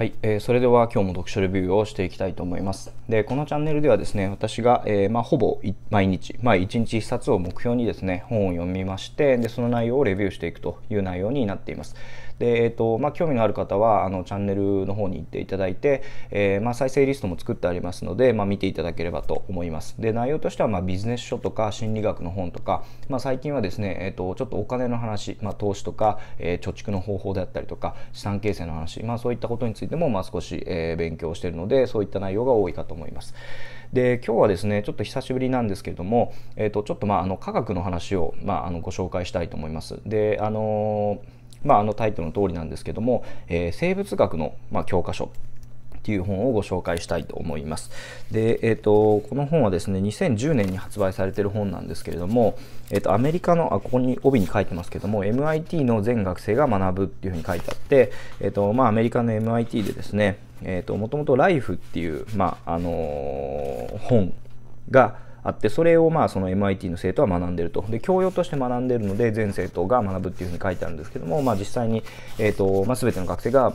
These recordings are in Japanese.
はい、えー、それでは今日も読書レビューをしていきたいと思います。で、このチャンネルではですね、私が、えー、まあ、ほぼ毎日、まあ、1日1冊を目標にですね、本を読みまして、で、その内容をレビューしていくという内容になっています。で、えーとまあ、興味のある方はあのチャンネルの方に行っていただいて、えー、まあ、再生リストも作ってありますので、まあ、見ていただければと思います。で内容としては、まビジネス書とか心理学の本とか、まあ、最近はですね、えーと、ちょっとお金の話、ま投資とか、えー、貯蓄の方法であったりとか資産形成の話、まあ、そういったことについても、ま少し、えー、勉強しているのでそういった内容が多いかと思います。で今日はですねちょっと久しぶりなんですけれども、えーと、とちょっとまああの科学の話を、まあ、あのご紹介したいと思います。であのーまあ、あのタイトルの通りなんですけども、えー、生物学の、まあ、教科書っていう本をご紹介したいと思います。で、えーと、この本はですね2010年に発売されてる本なんですけれども、えーと、アメリカのあここに帯に書いてますけども MIT の全学生が学ぶっていうふうに書いてあって、えーとまあ、アメリカの MIT でですねも、えーと、もと「ライフっていう、まああのー、本があってそれをまあその MIT の生徒は学んでるとで教養として学んでるので全生徒が学ぶっていうふうに書いてあるんですけども、まあ、実際に、えーとまあ、全ての学生が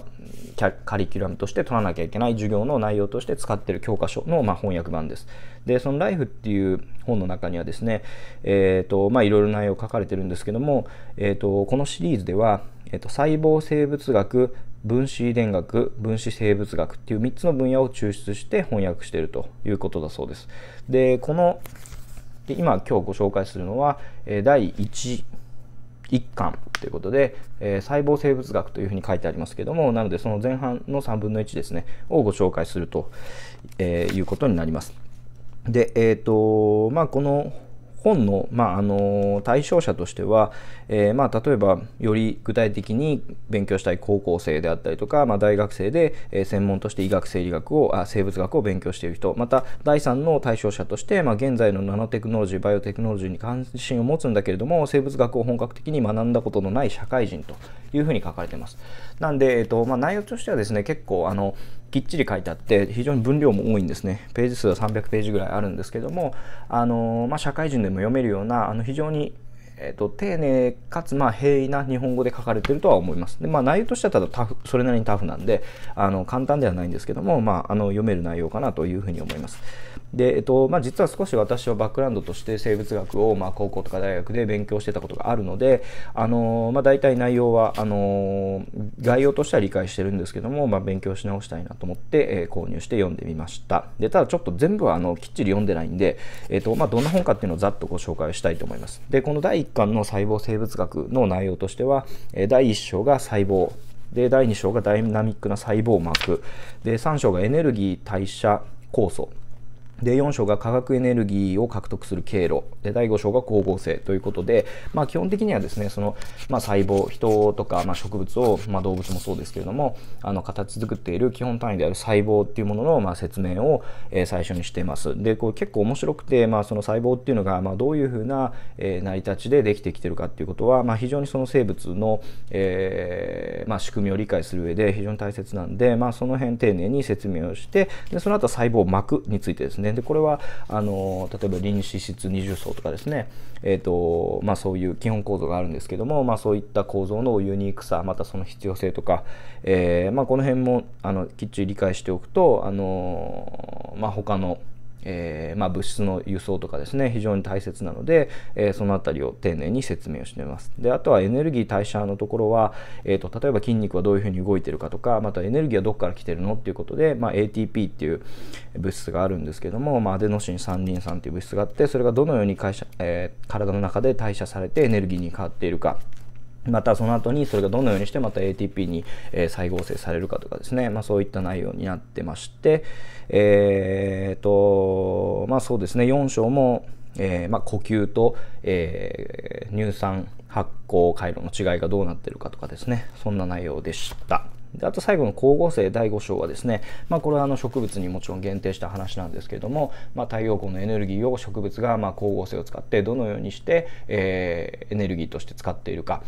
カリキュラムとして取らなきゃいけない授業の内容として使ってる教科書の、まあ、翻訳版です。でその「ライフっていう本の中にはですね、えとまいろいろ内容書かれてるんですけども、えーと、このシリーズでは、えーと細胞生物学分子遺伝学分子生物学っていう3つの分野を抽出して翻訳しているということだそうです。でこので今今日ご紹介するのは、え第 1, 1巻ということで、え細胞生物学というふうに書いてありますけどもなのでその前半の3分の1ですねをご紹介すると、えいうことになります。で、えーとまあ、この本の,、まあ、あの対象者としては、えー、まあ、例えばより具体的に勉強したい高校生であったりとか、まあ、大学生で、えー、専門として医学生理学をあ生物学を勉強している人また第3の対象者として、まあ、現在のナノテクノロジーバイオテクノロジーに関心を持つんだけれども生物学を本格的に学んだことのない社会人というふうに書かれています。なんで、えっ、ー、とまあ、内容としてはですね結構あのきっちり書いてあって非常に分量も多いんですねページ数は300ページぐらいあるんですけどもあの、まあ、社会人でも読めるようなあの非常にえーと、丁寧かつまあ平易な日本語で書かれてるとは思います。でまあ、内容としてはただタフそれなりにタフなんであの簡単ではないんですけども、まあ、あの読める内容かなというふうに思います。で、えっとまあ、実は少し私はバックグラウンドとして生物学を、まあ、高校とか大学で勉強してたことがあるので、あのまあ、大体内容はあの概要としては理解してるんですけども、まあ、勉強し直したいなと思って、えー、購入して読んでみましたでただちょっと全部はあのきっちり読んでないんで、えっとまあ、どんな本かっていうのをざっとご紹介したいと思いますでこの第1巻の細胞生物学の内容としては、え第1章が細胞で第2章がダイナミックな細胞膜で3章がエネルギー代謝酵素で4章が化学エネルギーを獲得する経路で第5章が光合成ということで、まあ、基本的にはですねその、まあ、細胞人とか、まあ、植物を、まあ、動物もそうですけれどもあの形作っている基本単位である細胞っていうものの、まあ、説明を、えー、最初にしていますでこう結構面白くて、まあ、その細胞っていうのが、まあ、どういうふうな、えー、成り立ちでできてきてるかっていうことは、まあ、非常にその生物の、えーまあ、仕組みを理解する上で非常に大切なんで、まあ、その辺丁寧に説明をしてでその後細胞膜についてですねね。で、これは、あの、例えば臨脂質二重層とかですね、えっ、ー、と、まあそういう基本構造があるんですけども、まあそういった構造のユニークさ、またその必要性とか、えー、まあこの辺も、あの、きっちり理解しておくと、あの、まあ他の、えー、まあ、物質の輸送とかですね非常に大切なので、えー、その辺りを丁寧に説明をしていますであとはエネルギー代謝のところは、えーと、例えば筋肉はどういうふうに動いてるかとかまたエネルギーはどこから来てるのっていうことで、まあ、ATP っていう物質があるんですけども、まあ、アデノシン三リン酸っていう物質があってそれがどのように会社、えー、体の中で代謝されてエネルギーに変わっているかまたその後にそれがどのようにしてまた ATP に再合成されるかとかですね、まあ、そういった内容になってまして、えーとまあ、そうですね4章も、えー、まあ、呼吸と、えー、乳酸発酵回路の違いがどうなってるかとかですねそんな内容でした。であと最後の光合成第5章はですね、まあ、これはあの植物にもちろん限定した話なんですけれども、まあ、太陽光のエネルギーを植物がま光合成を使ってどのようにして、えー、エネルギーとして使っているか。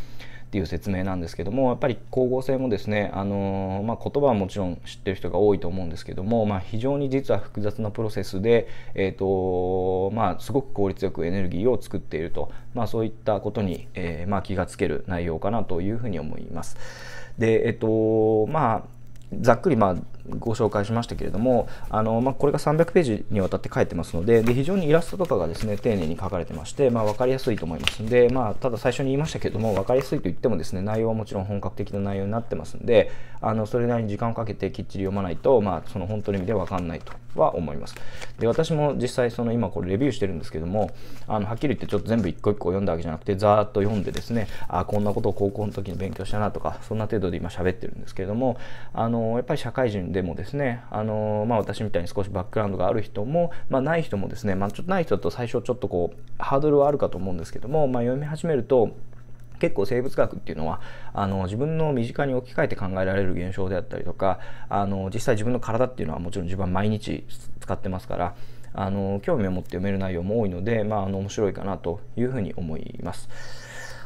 っていう説明なんですけどもやっぱり光合成もですね、あのー、まあ、言葉はもちろん知ってる人が多いと思うんですけども、まあ、非常に実は複雑なプロセスで、えーとまあ、すごく効率よくエネルギーを作っていると、まあ、そういったことに、えー、ま気がつける内容かなというふうに思います。でえっとまあざっくりまあご紹介しましたけれどもあの、まあ、これが300ページにわたって書いてますのでで非常にイラストとかがですね丁寧に書かれてまして、まあ、分かりやすいと思いますで、まあ、ただ最初に言いましたけれども分かりやすいと言ってもですね内容はもちろん本格的な内容になってますんであのそれなりに時間をかけてきっちり読まないと、まあ、その本当の意味で分かんないとは思いますで私も実際その今これレビューしてるんですけどもあのはっきり言ってちょっと全部一個一個読んだわけじゃなくてざーっと読んでですねあこんなことを高校の時に勉強したなとかそんな程度で今喋ってるんですけれどもあのやっぱり社会人ででもですね、あのまあ、私みたいに少しバックグラウンドがある人も、まあ、ない人もですね、まあ、ちょっとない人だと最初ちょっとこうハードルはあるかと思うんですけども、まあ、読み始めると結構生物学っていうのはあの自分の身近に置き換えて考えられる現象であったりとかあの実際自分の体っていうのはもちろん自分は毎日使ってますからあの興味を持って読める内容も多いので、まあ、あの面白いかなというふうに思います。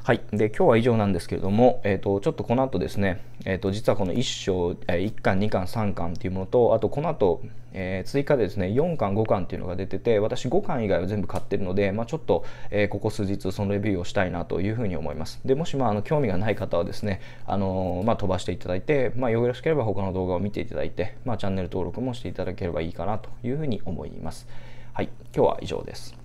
はい。で、今日は以上なんですけれども、えっ、ー、と、ちょっとこの後ですね、えっ、ー、と、実はこの1章、えー、1巻、2巻、3巻っていうものと、あとこの後、えー、追加でですね、4巻、5巻っていうのが出てて、私5巻以外は全部買ってるので、まあ、ちょっと、えここ数日そのレビューをしたいなというふうに思います。で、もし、まあ、あの、興味がない方はですね、あのまあ、飛ばしていただいて、まあ、よろしければ他の動画を見ていただいて、まあ、チャンネル登録もしていただければいいかなというふうに思います。はい。今日は以上です。